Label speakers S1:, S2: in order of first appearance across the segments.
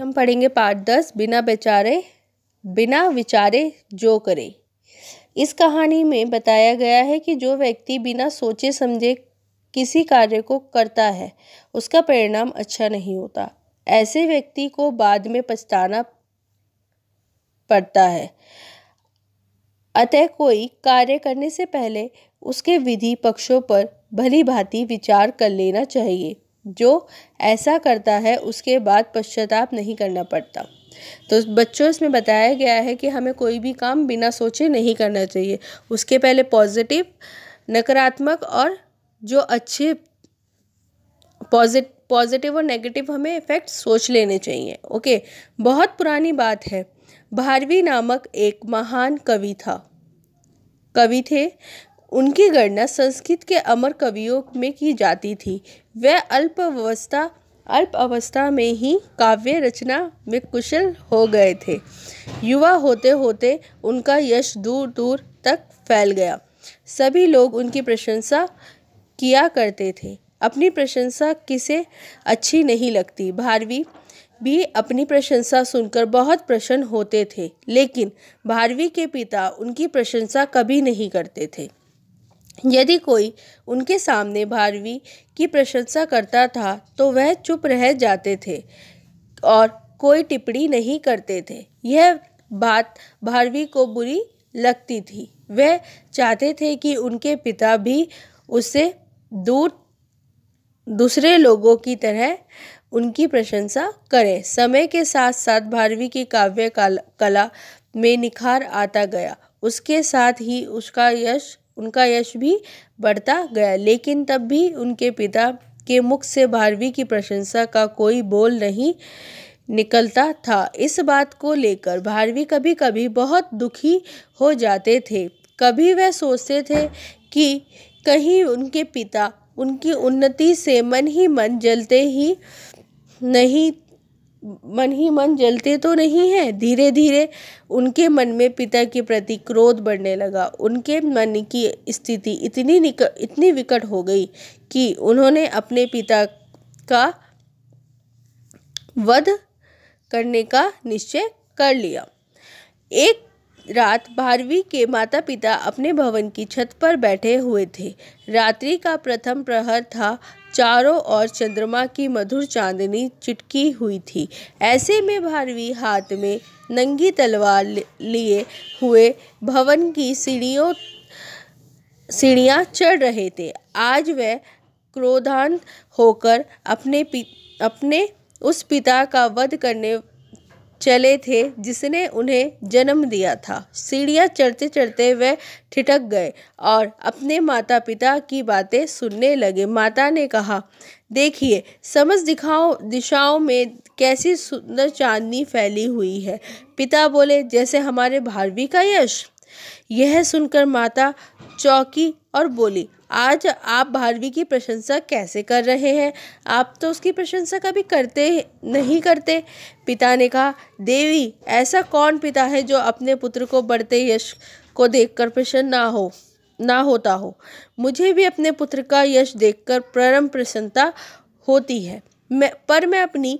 S1: हम पढ़ेंगे पार्ट दस बिना बेचारे बिना विचारे जो करे इस कहानी में बताया गया है कि जो व्यक्ति बिना सोचे समझे किसी कार्य को करता है उसका परिणाम अच्छा नहीं होता ऐसे व्यक्ति को बाद में पछताना पड़ता है अतः कोई कार्य करने से पहले उसके विधि पक्षों पर भली भांति विचार कर लेना चाहिए जो ऐसा करता है उसके बाद पश्चाताप नहीं करना पड़ता तो बच्चों इसमें बताया गया है कि हमें कोई भी काम बिना सोचे नहीं करना चाहिए उसके पहले पॉजिटिव नकारात्मक और जो अच्छे पॉजिट पॉजिटिव और नेगेटिव हमें इफ़ेक्ट सोच लेने चाहिए ओके बहुत पुरानी बात है भारवी नामक एक महान कवि था कवि थे उनकी गणना संस्कृत के अमर कवियों में की जाती थी वह अल्पावस्था अल्प अवस्था में ही काव्य रचना में कुशल हो गए थे युवा होते होते उनका यश दूर दूर तक फैल गया सभी लोग उनकी प्रशंसा किया करते थे अपनी प्रशंसा किसे अच्छी नहीं लगती भारवी भी अपनी प्रशंसा सुनकर बहुत प्रसन्न होते थे लेकिन भारवी के पिता उनकी प्रशंसा कभी नहीं करते थे यदि कोई उनके सामने भारवी की प्रशंसा करता था तो वह चुप रह जाते थे और कोई टिप्पणी नहीं करते थे यह बात भारवी को बुरी लगती थी वह चाहते थे कि उनके पिता भी उससे दूर दूसरे लोगों की तरह उनकी प्रशंसा करें समय के साथ साथ भारवी की काव्य कला में निखार आता गया उसके साथ ही उसका यश उनका यश भी बढ़ता गया लेकिन तब भी उनके पिता के मुख से भारवी की प्रशंसा का कोई बोल नहीं निकलता था इस बात को लेकर भारवी कभी कभी बहुत दुखी हो जाते थे कभी वह सोचते थे कि कहीं उनके पिता उनकी उन्नति से मन ही मन जलते ही नहीं मन ही मन जलते तो नहीं हैं धीरे धीरे उनके मन में पिता के प्रति क्रोध बढ़ने लगा उनके मन की स्थिति इतनी निक इतनी विकट हो गई कि उन्होंने अपने पिता का वध करने का निश्चय कर लिया एक रात भारवी के माता पिता अपने भवन की छत पर बैठे हुए थे रात्रि का प्रथम प्रहर था चारों ओर चंद्रमा की मधुर चांदनी चिटकी हुई थी ऐसे में भारवी हाथ में नंगी तलवार लिए हुए भवन की सीढ़ियों सीढ़ियाँ चढ़ रहे थे आज वह क्रोधांत होकर अपने पि, अपने उस पिता का वध करने चले थे जिसने उन्हें जन्म दिया था सीढ़ियाँ चढ़ते चढ़ते वह ठिठक गए और अपने माता पिता की बातें सुनने लगे माता ने कहा देखिए समझ दिखाओ दिशाओं में कैसी सुंदर चांदनी फैली हुई है पिता बोले जैसे हमारे भारवी का यश यह सुनकर माता चौकी और बोली आज आप भारवी की प्रशंसा कैसे कर रहे हैं आप तो उसकी प्रशंसा कभी करते नहीं करते पिता ने कहा देवी ऐसा कौन पिता है जो अपने पुत्र को बढ़ते यश को देखकर प्रसन्न ना हो ना होता हो मुझे भी अपने पुत्र का यश देखकर परम प्रसन्नता होती है मैं पर मैं अपनी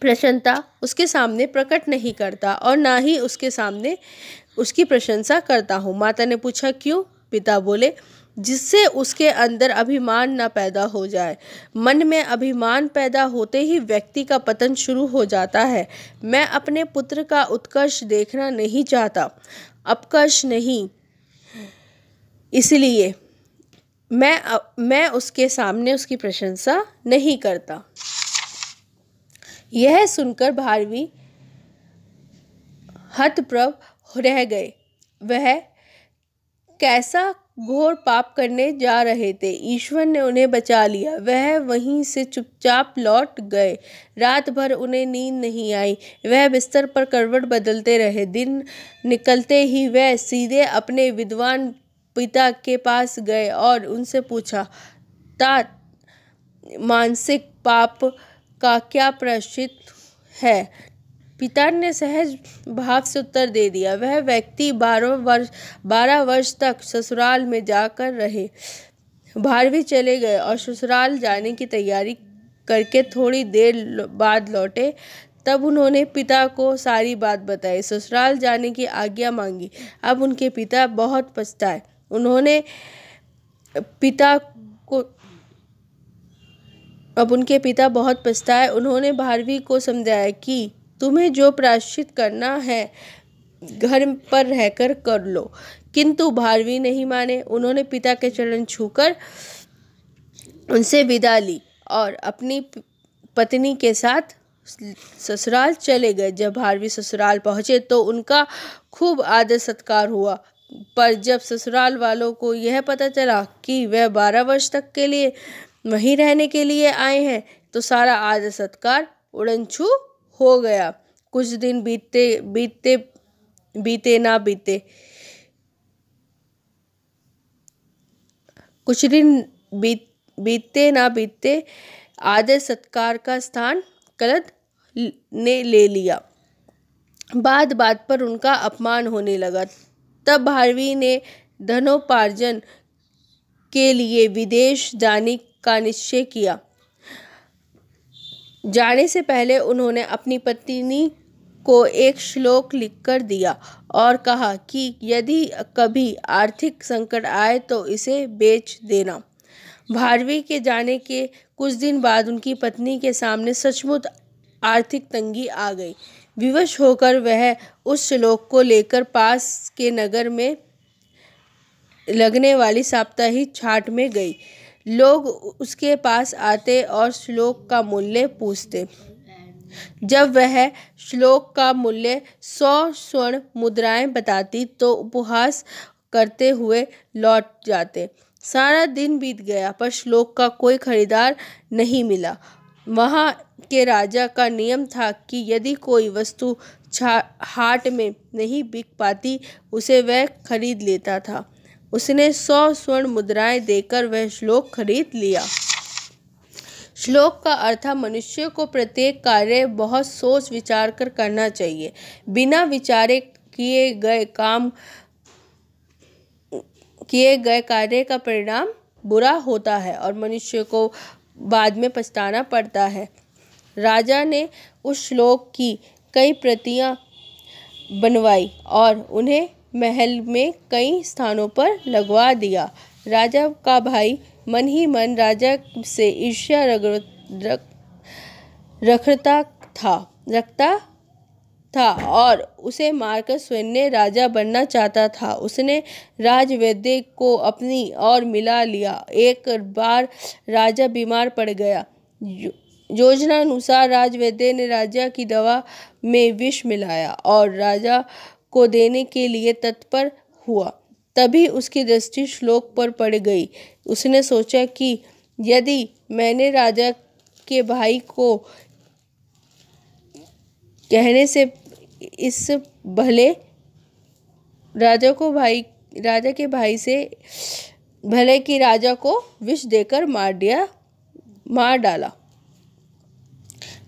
S1: प्रसन्नता उसके सामने प्रकट नहीं करता और ना ही उसके सामने उसकी प्रशंसा करता हूँ माता ने पूछा क्यों पिता बोले जिससे उसके अंदर अभिमान ना पैदा हो जाए मन में अभिमान पैदा होते ही व्यक्ति का पतन शुरू हो जाता है मैं अपने पुत्र का उत्कर्ष देखना नहीं चाहता अपकर्ष नहीं इसलिए मैं मैं उसके सामने उसकी प्रशंसा नहीं करता यह सुनकर भारवी हतप्रभ रह गए वह कैसा घोर पाप करने जा रहे थे ईश्वर ने उन्हें बचा लिया वह वहीं से चुपचाप लौट गए रात भर उन्हें नींद नहीं आई वह बिस्तर पर करवट बदलते रहे दिन निकलते ही वह सीधे अपने विद्वान पिता के पास गए और उनसे पूछा ता मानसिक पाप का क्या प्रश्न है पिता ने सहज भाव से उत्तर दे दिया वह व्यक्ति बारह वर्ष बारह वर्ष तक ससुराल में जाकर रहे भारवी चले गए और ससुराल जाने की तैयारी करके थोड़ी देर बाद लौटे तब उन्होंने पिता को सारी बात बताई ससुराल जाने की आज्ञा मांगी अब उनके पिता बहुत पछताए उन्होंने पिता को अब उनके पिता बहुत पछताए उन्होंने भारवी को समझाया कि तुम्हें जो प्राश्चित करना है घर पर रहकर कर लो किंतु भारवी नहीं माने उन्होंने पिता के चरण छूकर उनसे विदा ली और अपनी पत्नी के साथ ससुराल चले गए जब भारवी ससुराल पहुंचे तो उनका खूब आदर सत्कार हुआ पर जब ससुराल वालों को यह पता चला कि वह बारह वर्ष तक के लिए वहीं रहने के लिए आए हैं तो सारा आदर सत्कार उड़न छू हो गया कुछ दिन बीतते बीतते बीते ना बीते कुछ दिन बीत बीतते ना बीतते आदर सत्कार का स्थान कलत ने ले लिया बात बात पर उनका अपमान होने लगा तब भारवी ने धनोपार्जन के लिए विदेश जाने का निश्चय किया जाने से पहले उन्होंने अपनी पत्नी को एक श्लोक लिखकर दिया और कहा कि यदि कभी आर्थिक संकट आए तो इसे बेच देना भारवी के जाने के कुछ दिन बाद उनकी पत्नी के सामने सचमुच आर्थिक तंगी आ गई विवश होकर वह उस श्लोक को लेकर पास के नगर में लगने वाली साप्ताहिक छाट में गई लोग उसके पास आते और श्लोक का मूल्य पूछते जब वह श्लोक का मूल्य सौ स्वर्ण मुद्राएं बताती तो उपहास करते हुए लौट जाते सारा दिन बीत गया पर श्लोक का कोई खरीदार नहीं मिला वहाँ के राजा का नियम था कि यदि कोई वस्तु हाट में नहीं बिक पाती उसे वह खरीद लेता था उसने सौ स्वर्ण मुद्राएं देकर वह श्लोक खरीद लिया श्लोक का अर्थ मनुष्य को प्रत्येक कार्य बहुत सोच विचार कर करना चाहिए बिना विचारे किए गए काम किए गए कार्य का परिणाम बुरा होता है और मनुष्य को बाद में पछताना पड़ता है राजा ने उस श्लोक की कई प्रतियां बनवाई और उन्हें महल में कई स्थानों पर लगवा दिया राजा का भाई मन ही मन राजा से ईर्ष्या रखता था रखता था और उसे मारकर स्वयं ने राजा बनना चाहता था उसने राजवैद्य को अपनी और मिला लिया एक बार राजा बीमार पड़ गया योजना अनुसार राजवैद्य ने राजा की दवा में विष मिलाया और राजा को देने के लिए तत्पर हुआ तभी उसकी दृष्टि श्लोक पर पड़ गई उसने सोचा कि यदि मैंने राजा के भाई को कहने से इस भले राजा को भाई राजा के भाई से भले कि राजा को विष देकर मार दिया मार डाला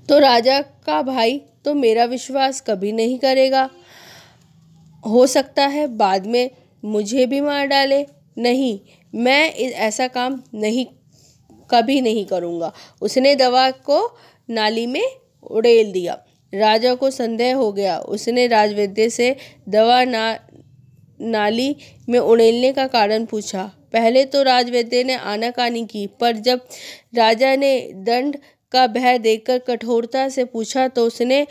S1: तो राजा का भाई तो मेरा विश्वास कभी नहीं करेगा हो सकता है बाद में मुझे भी मार डाले नहीं मैं ऐसा काम नहीं कभी नहीं करूँगा उसने दवा को नाली में उड़ेल दिया राजा को संदेह हो गया उसने राजवैद्य से दवा ना नाली में उड़ेलने का कारण पूछा पहले तो राजवैद्य ने आनाकानी की पर जब राजा ने दंड का भय देखकर कठोरता से पूछा तो उसने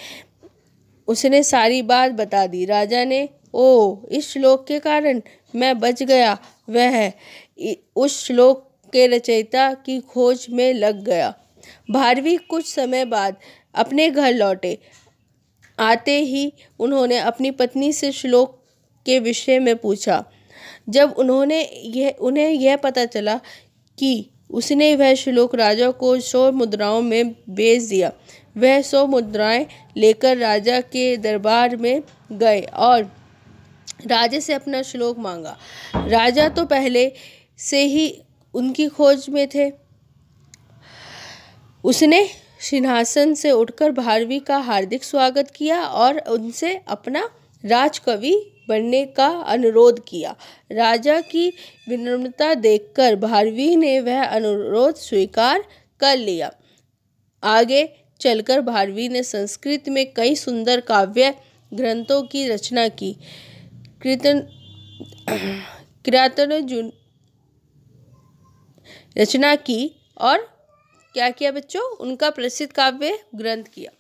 S1: उसने सारी बात बता दी राजा ने ओ इस श्लोक के कारण मैं बच गया वह उस श्लोक के रचयिता की खोज में लग गया भारवी कुछ समय बाद अपने घर लौटे आते ही उन्होंने अपनी पत्नी से श्लोक के विषय में पूछा जब उन्होंने यह उन्हें यह पता चला कि उसने वह श्लोक राजा को सौ मुद्राओं में बेच दिया वह सौ मुद्राएं लेकर राजा के दरबार में गए और राजे से अपना श्लोक मांगा राजा तो पहले से ही उनकी खोज में थे उसने सिंहासन से उठकर भारवी का हार्दिक स्वागत किया और उनसे अपना राजकवि बनने का अनुरोध किया राजा की विनम्रता देखकर भारवी ने वह अनुरोध स्वीकार कर लिया आगे चलकर भारवी ने संस्कृत में कई सुंदर काव्य ग्रंथों की रचना की कीर्तन किरातन रचना की और क्या किया बच्चों उनका प्रसिद्ध काव्य ग्रंथ किया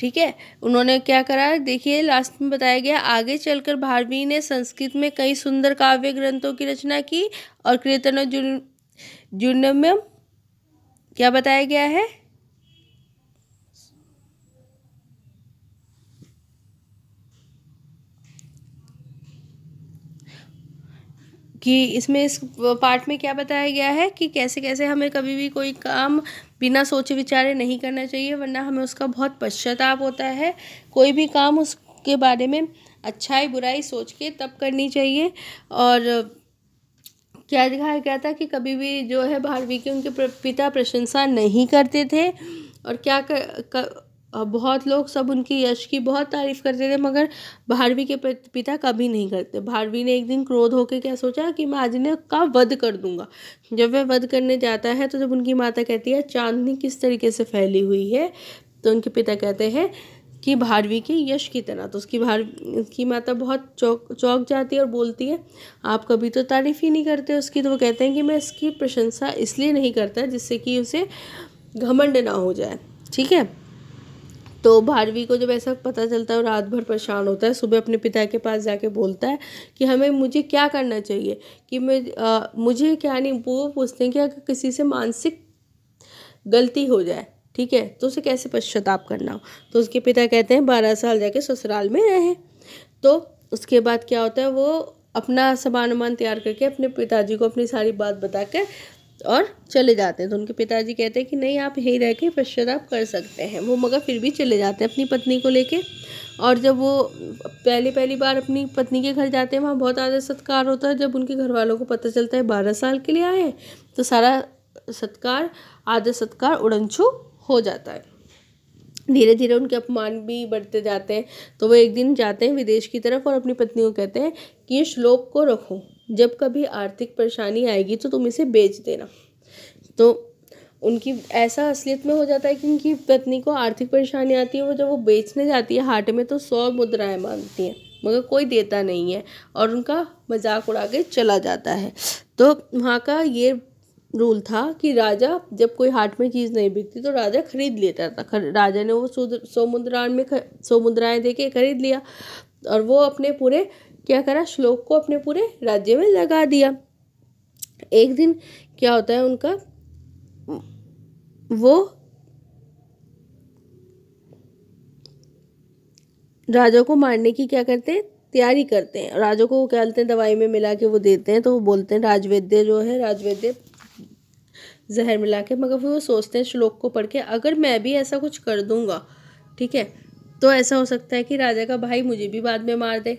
S1: ठीक है उन्होंने क्या करा देखिए लास्ट में बताया गया आगे चलकर भारवी ने संस्कृत में कई सुंदर काव्य ग्रंथों की रचना की और कृतन जुर्नम क्या बताया गया है कि इसमें इस पार्ट में क्या बताया गया है कि कैसे कैसे हमें कभी भी कोई काम बिना सोचे विचारे नहीं करना चाहिए वरना हमें उसका बहुत पश्चाताप होता है कोई भी काम उसके बारे में अच्छाई बुराई सोच के तब करनी चाहिए और क्या दिखाया गया था कि कभी भी जो है भारवी के उनके पिता प्रशंसा नहीं करते थे और क्या कर, कर बहुत लोग सब उनकी यश की बहुत तारीफ़ करते थे मगर भारवी के पिता कभी नहीं करते भारवी ने एक दिन क्रोध होकर क्या सोचा कि मैं आज इन्हें का वध कर दूंगा जब वह वध करने जाता है तो जब उनकी माता कहती है चांदनी किस तरीके से फैली हुई है तो उनके पिता कहते हैं कि भारवी के यश की तरह तो उसकी भार उसकी माता बहुत चौक चौक जाती है और बोलती है आप कभी तो तारीफ़ ही नहीं करते उसकी तो वो कहते हैं कि मैं इसकी प्रशंसा इसलिए नहीं करता जिससे कि उसे घमंड ना हो जाए ठीक है तो भारवी को जब ऐसा पता चलता है रात भर परेशान होता है सुबह अपने पिता के पास जाके बोलता है कि हमें मुझे क्या करना चाहिए कि मैं आ, मुझे क्या नहीं वो पूछते हैं कि अगर किसी से मानसिक गलती हो जाए ठीक है तो उसे कैसे पश्चाताप करना हो तो उसके पिता कहते हैं बारह साल जाके ससुराल में रहें तो उसके बाद क्या होता है वो अपना सामान वामान तैयार करके अपने पिताजी को अपनी सारी बात बताकर और चले जाते हैं तो उनके पिताजी कहते हैं कि नहीं आप यहीं रह के पश्चाताप कर सकते हैं वो मगर फिर भी चले जाते हैं अपनी पत्नी को लेके और जब वो पहली पहली बार अपनी पत्नी के घर जाते हैं वहाँ बहुत आदर सत्कार होता है जब उनके घर वालों को पता चलता है बारह साल के लिए आए तो सारा सत्कार आदर सत्कार उड़नछू हो जाता है धीरे धीरे उनके अपमान भी बढ़ते जाते हैं तो वो एक दिन जाते हैं विदेश की तरफ और अपनी पत्नी को कहते हैं कि ये श्लोक को रखो जब कभी आर्थिक परेशानी आएगी तो तुम इसे बेच देना तो उनकी ऐसा असलियत में हो जाता है कि उनकी पत्नी को आर्थिक परेशानी आती है वो जब वो बेचने जाती है हाट में तो सौ मुद्राएं मांगती हैं मगर कोई देता नहीं है और उनका मजाक उड़ा के चला जाता है तो वहाँ का ये रूल था कि राजा जब कोई हाट में चीज़ नहीं बिकती तो राजा खरीद लेता था राजा ने वो सौ मुद्रा में सौ मुद्राएं दे के खरीद लिया और वो अपने पूरे क्या करा श्लोक को अपने पूरे राज्य में लगा दिया एक दिन क्या होता है उनका वो राजा को मारने की क्या करते हैं तैयारी करते हैं राजा को वो क्या बोलते हैं दवाई में मिला के वो देते हैं तो वो बोलते हैं राजवैद्य जो है राजवैद्य जहर मिला के मगर फिर वो सोचते हैं श्लोक को पढ़ के अगर मैं भी ऐसा कुछ कर दूंगा ठीक है तो ऐसा हो सकता है कि राजा का भाई मुझे भी बाद में मार दे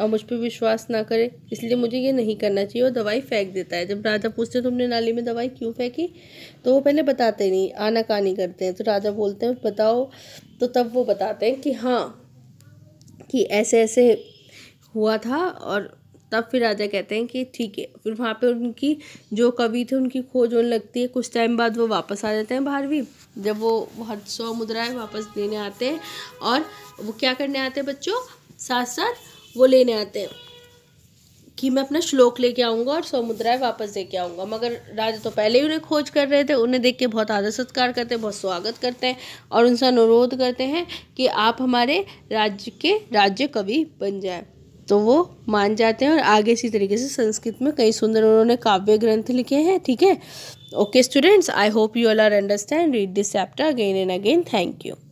S1: और मुझ पर विश्वास ना करे इसलिए मुझे ये नहीं करना चाहिए और दवाई फेंक देता है जब राजा पूछते हैं तुमने नाली में दवाई क्यों फेंकी तो वो पहले बताते नहीं आना कहानी करते हैं तो राजा बोलते हैं बताओ तो तब वो बताते हैं कि हाँ कि ऐसे ऐसे हुआ था और तब फिर राजा कहते हैं कि ठीक है फिर वहाँ पे उनकी जो कवि थे उनकी खोज होने लगती है कुछ टाइम बाद वो वापस आ जाते हैं बाहर भी जब वो हर सौ मुद्राएं वापस देने आते हैं और वो क्या करने आते हैं बच्चों साथ साथ वो लेने आते हैं कि मैं अपना श्लोक लेके आऊँगा और समुद्राय वापस दे के आऊँगा मगर राजा तो पहले ही उन्हें खोज कर रहे थे उन्हें देख के बहुत आदर सत्कार करते हैं बहुत स्वागत करते हैं और उनसे अनुरोध करते हैं कि आप हमारे राज्य के राज्य कवि बन जाए तो वो मान जाते हैं और आगे इसी तरीके से संस्कृत में कई सुंदर उन्होंने काव्य ग्रंथ लिखे हैं ठीक है okay students I hope you all are understand read this chapter again and again thank you